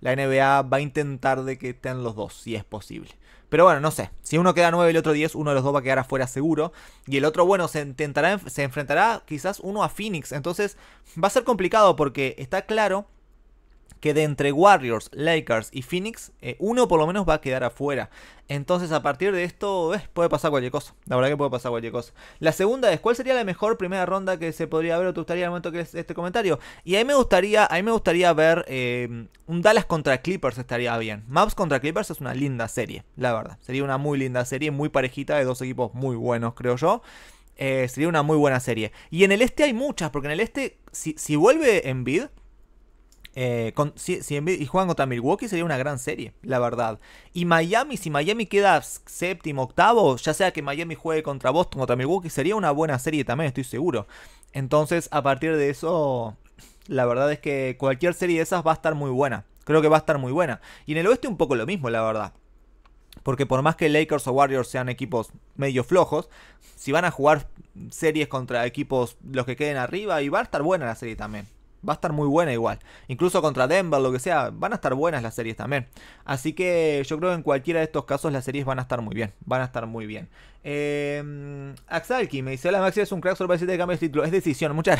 la NBA va a intentar de que estén los dos, si es posible. Pero bueno, no sé. Si uno queda 9 y el otro 10, uno de los dos va a quedar afuera seguro. Y el otro, bueno, se, se enfrentará quizás uno a Phoenix. Entonces va a ser complicado porque está claro que de entre Warriors, Lakers y Phoenix, eh, uno por lo menos va a quedar afuera. Entonces, a partir de esto, eh, puede pasar cualquier cosa. La verdad que puede pasar cualquier cosa. La segunda es, ¿cuál sería la mejor primera ronda que se podría ver o te gustaría al momento que es este comentario? Y ahí me gustaría, ahí me gustaría ver eh, un Dallas contra Clippers estaría bien. Maps contra Clippers es una linda serie, la verdad. Sería una muy linda serie, muy parejita, de dos equipos muy buenos, creo yo. sería una muy buena serie. Y en el este hay muchas, porque en el este, si, si vuelve Bid. Eh, si, y juegan contra Milwaukee sería una gran serie, la verdad. Y Miami, si Miami queda séptimo, octavo, ya sea que Miami juegue contra Boston, contra Milwaukee, sería una buena serie también, estoy seguro. Entonces, a partir de eso, la verdad es que cualquier serie de esas va a estar muy buena. Creo que va a estar muy buena. Y en el oeste un poco lo mismo, la verdad. Porque por más que Lakers o Warriors sean equipos medio flojos, si van a jugar series contra equipos los que queden arriba, y va a estar buena la serie también va a estar muy buena igual. Incluso contra Denver, lo que sea, van a estar buenas las series también. Así que yo creo que en cualquiera de estos casos las series van a estar muy bien. Van a estar muy bien. Em, Axalki me dice: Hola Maxi, es un crack sorpresa de cambio de título. Es decisión, muchas,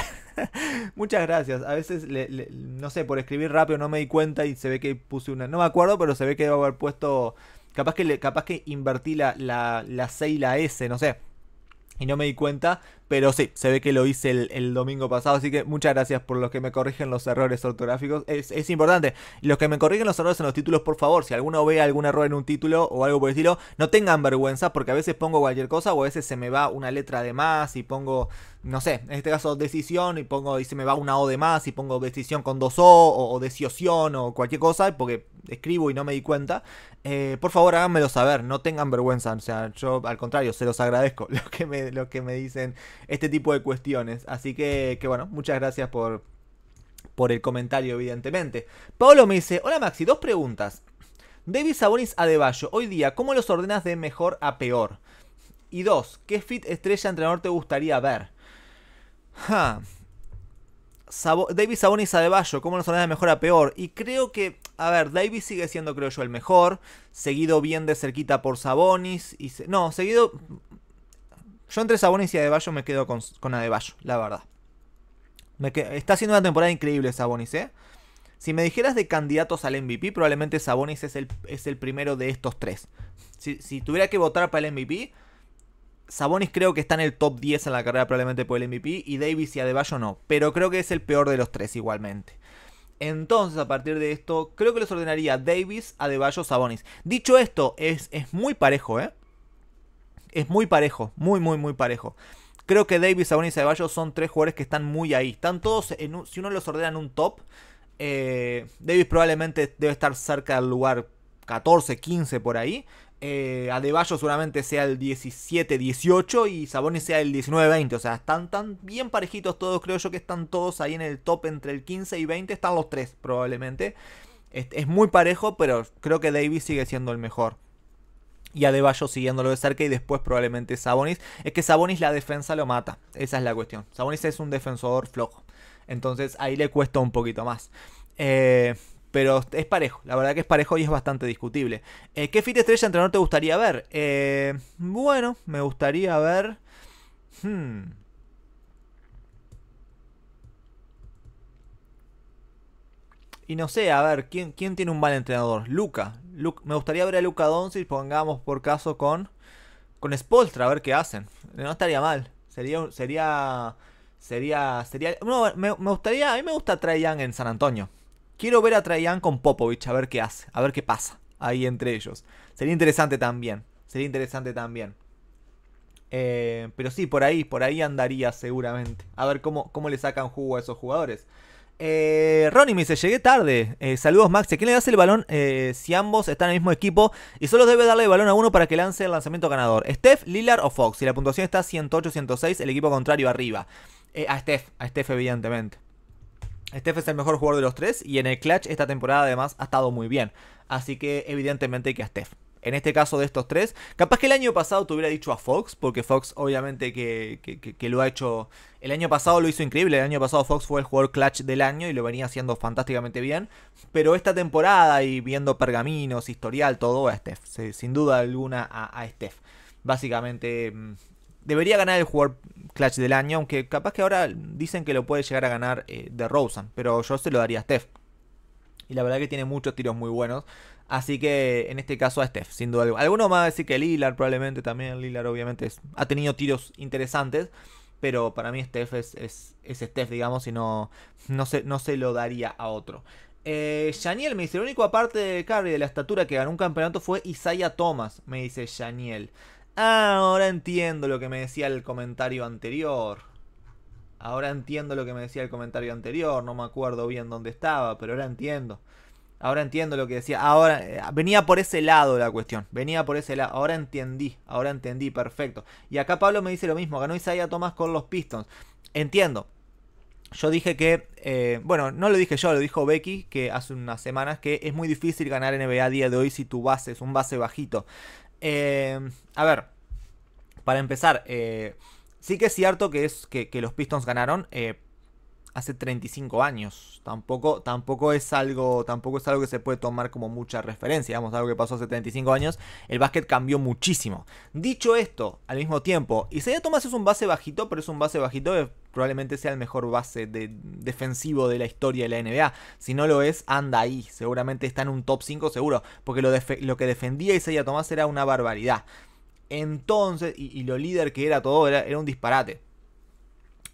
(laughs) muchas gracias. A veces, no sé, por escribir rápido no me di cuenta y se ve que puse una. No me acuerdo, pero se ve que a haber puesto. Capaz que, le, capaz que invertí la, la, la C y la S, no sé y no me di cuenta, pero sí, se ve que lo hice el, el, domingo pasado, así que muchas gracias por los que me corrigen los errores ortográficos, es, es importante. Los que me corrigen los errores en los títulos, por favor, si alguno ve algún error en un título o algo por el estilo, no tengan vergüenza, porque a veces pongo cualquier cosa o a veces se me va una letra de más y pongo no sé, en este caso decisión y pongo y se me va una O de más y pongo decisión con dos O o, decisión o cualquier cosa porque escribo y no me di cuenta, eh, por favor háganmelo saber, no tengan vergüenza, o sea, yo al contrario, se los agradezco (laughs) lo que me, lo que me dicen este tipo de cuestiones, así que, bueno, muchas gracias por, por el comentario evidentemente. Pablo me dice, hola Maxi, dos preguntas. David Sabonis a Deballo, hoy día, ¿cómo los ordenas de mejor a peor? Y dos, ¿qué fit estrella entrenador te gustaría ver? Ja, Davis Sabonis Adebayo, ¿cómo lo soné de mejor a peor? Y creo que, a ver, Davis sigue siendo, creo yo, el mejor, seguido bien de cerquita por Sabonis. Y no, seguido. Yo entre Sabonis y Adebayo me quedo con, con Adebayo, la verdad. Está haciendo una temporada increíble Sabonis, ¿eh? Si me dijeras de candidatos al MVP, probablemente Sabonis es el, es el primero de estos tres. Si, si, tuviera que votar para el MVP, Sabonis creo que está en el top 10 en la carrera probablemente por el MVP y Davis y Adebayo no, pero creo que es el peor de los tres igualmente. Entonces, a partir de esto, creo que los ordenaría Davis, Adebayo, Sabonis. Dicho esto, es, es muy parejo, ¿eh? Es muy parejo, muy, muy, muy parejo. Creo que Davis, Sabonis y Adebayo son tres jugadores que están muy ahí. Están todos, en si uno los ordena en un top, eh, Davis probablemente debe estar cerca del lugar 14, 15 por ahí. Eh, Adebayo seguramente sea el 17-18 y Sabonis sea el 19-20. O sea, están tan bien parejitos todos. Creo yo que están todos ahí en el top entre el 15 y 20. Están los tres probablemente. Es, muy parejo, pero creo que Davis sigue siendo el mejor. Y Adebayo siguiéndolo de cerca y después probablemente Sabonis. Es que Sabonis la defensa lo mata. Esa es la cuestión. Sabonis es un defensor flojo. Entonces ahí le cuesta un poquito más. Eh, pero es parejo, la verdad que es parejo y es bastante discutible. Eh, ¿Qué fit estrella entrenador te gustaría ver? Eh, bueno, me gustaría ver. Hmm. Y no sé, a ver, ¿quién, quién tiene un mal entrenador? Luca. me gustaría ver a Luca Doncic, pongamos por caso con. Con Spolstra, a ver qué hacen. No estaría mal. Sería. Sería. Sería. Sería. No, me, gustaría. A mí me gusta Trae Young en San Antonio. Quiero ver a Traian con Popovich, a ver qué hace, a ver qué pasa ahí entre ellos. Sería interesante también, sería interesante también. Eh, pero sí, por ahí, por ahí andaría seguramente. A ver cómo, cómo le sacan jugo a esos jugadores. Eh, Ronnie me dice, llegué tarde. Eh, saludos Max, ¿a quién le das el balón si ambos están en el mismo equipo? Y solo debe darle el balón a uno para que lance el lanzamiento ganador. Steph, Lillard o Fox. Si la puntuación está 108-106, el equipo contrario arriba. a Steph, a Steph evidentemente. Steph es el mejor jugador de los tres y en el clutch esta temporada además ha estado muy bien. Así que evidentemente que a Steph. En este caso de estos tres, capaz que el año pasado te hubiera dicho a Fox, porque Fox obviamente que, lo ha hecho... El año pasado lo hizo increíble, el año pasado Fox fue el jugador clutch del año y lo venía haciendo fantásticamente bien, pero esta temporada y viendo pergaminos, historial, todo a Steph, sin duda alguna a Steph. Básicamente mm, debería ganar el jugador Clash del año, aunque capaz que ahora dicen que lo puede llegar a ganar eh, de Rosen, pero yo se lo daría a Steph. Y la verdad que tiene muchos tiros muy buenos. Así que en este caso a Steph, sin duda alguna. más van a decir que Lilar probablemente también. Lilar obviamente ha tenido tiros interesantes. Pero para mí Steph es, es, Steph, digamos, y no, no, se, no se lo daría a otro. Eh, me dice, El único aparte de Curry de la estatura que ganó un campeonato fue Isaiah Thomas, me dice Janiel. Ah, ahora entiendo lo que me decía el comentario anterior. Ahora entiendo lo que me decía el comentario anterior. No me acuerdo bien dónde estaba, pero ahora entiendo. Ahora entiendo lo que decía. Ahora eh, venía por ese lado la cuestión. Venía por ese lado. Ahora entendí. Ahora entendí. Perfecto. Y acá Pablo me dice lo mismo. Ganó Isaiah Tomás con los Pistons. Entiendo. Yo dije que, eh, bueno, no lo dije yo, lo dijo Becky, que hace unas semanas, que es muy difícil ganar NBA a día de hoy si tu base es un base bajito. Em, a ver, para empezar, eh, sí que es cierto que, es, que, los Pistons ganaron eh, hace 35 años. Tampoco, tampoco, es algo, tampoco es algo que se puede tomar como mucha referencia. Vamos, algo que pasó hace 35 años. El básquet cambió muchísimo. Dicho esto, al mismo tiempo, Isaiah Tomás es un base bajito, pero es un base bajito de probablemente sea el mejor base defensivo de la historia de la NBA. Si no lo es, anda ahí. Seguramente está en un top 5 seguro, porque lo, que defendía Isaiah Tomás era una barbaridad. Entonces, y, lo líder que era todo, era, un disparate.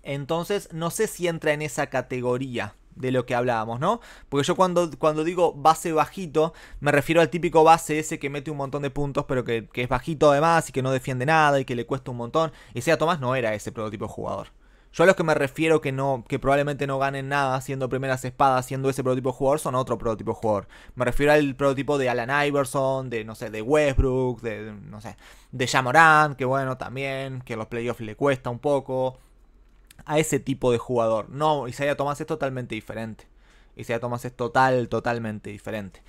Entonces, no sé si entra en esa categoría de lo que hablábamos, ¿no? Porque yo cuando, digo base bajito, me refiero al típico base ese que mete un montón de puntos, pero que, es bajito además y que no defiende nada y que le cuesta un montón. Y Tomás no era ese prototipo de jugador. Yo a los que me refiero que no, que probablemente no ganen nada siendo primeras espadas, siendo ese prototipo de jugador, son otro prototipo de jugador. Me refiero al prototipo de Alan Iverson, de no sé, de Westbrook, de no sé, de Jamoran, que bueno, también, que los playoffs le cuesta un poco. A ese tipo de jugador. No, Isaiah Thomas es totalmente diferente. Isaiah Thomas es total, totalmente diferente.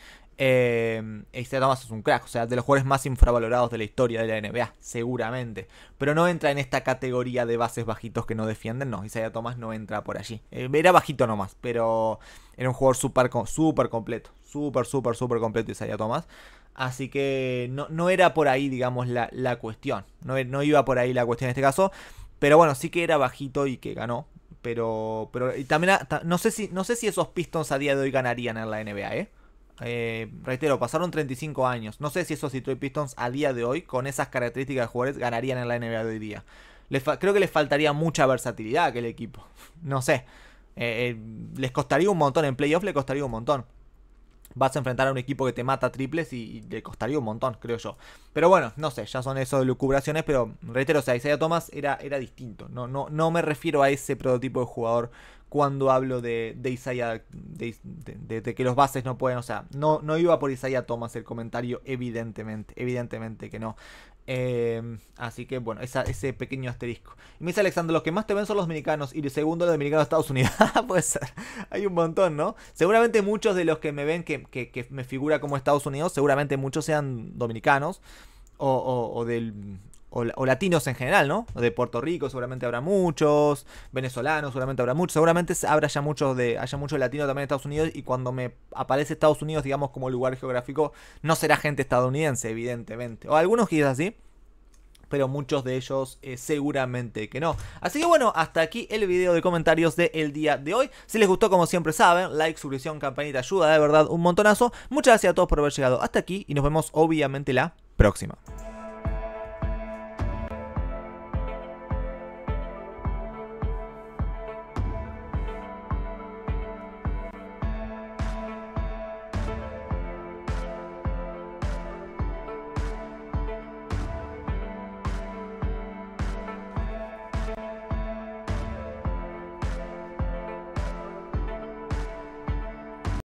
Isaiah em, Thomas es un crack, o sea, de los jugadores más infravalorados de la historia de la NBA, seguramente. Pero no entra en esta categoría de bases bajitos que no defienden, no, Isaiah Thomas no entra por allí. Eh, era bajito nomás, pero era un jugador súper super completo, súper, súper, súper completo Isaiah Thomas. Así que no, no era por ahí, digamos, la, cuestión. No, no iba por ahí la cuestión en este caso. Pero bueno, sí que era bajito y que ganó pero pero también no sé si no sé si esos Pistons a día de hoy ganarían en la NBA, ¿eh? Eh, reitero, pasaron 35 años. No sé si esos Detroit Pistons a día de hoy, con esas características de jugadores, ganarían en la NBA de hoy día. creo que les faltaría mucha versatilidad a aquel equipo. No sé. Eh, eh, les costaría un montón. En playoff les costaría un montón. Vas a enfrentar a un equipo que te mata triples y, le costaría un montón, creo yo. Pero bueno, no sé, ya son eso de lucubraciones, pero reitero, Isaiah Thomas era, era distinto. No, no, no me refiero a ese prototipo de jugador cuando hablo de, de Isaiah, de, que los bases no pueden, o sea, no, no iba por Isaiah Thomas el comentario, evidentemente, evidentemente que no. Em, así que bueno, ese pequeño asterisco. Y me dice Alexander, los que más te ven son los dominicanos y el segundo los dominicanos de Estados Unidos. (laughs) Pues, hay un montón, ¿no? Seguramente muchos de los que me ven, que, me figura como Estados Unidos, seguramente muchos sean dominicanos o, o, o del o, latinos en general, ¿no? De Puerto Rico seguramente habrá muchos, venezolanos seguramente habrá muchos, seguramente habrá ya muchos de, haya muchos latinos también en Estados Unidos y cuando me aparece Estados Unidos, digamos, como lugar geográfico, no será gente estadounidense, evidentemente. O algunos quizás así. pero muchos de ellos eh, seguramente que no. Así que bueno, hasta aquí el video de comentarios del el día de hoy. Si les gustó, como siempre saben, like, suscripción, campanita, ayuda de verdad un montonazo. Muchas gracias a todos por haber llegado hasta aquí y nos vemos obviamente la próxima.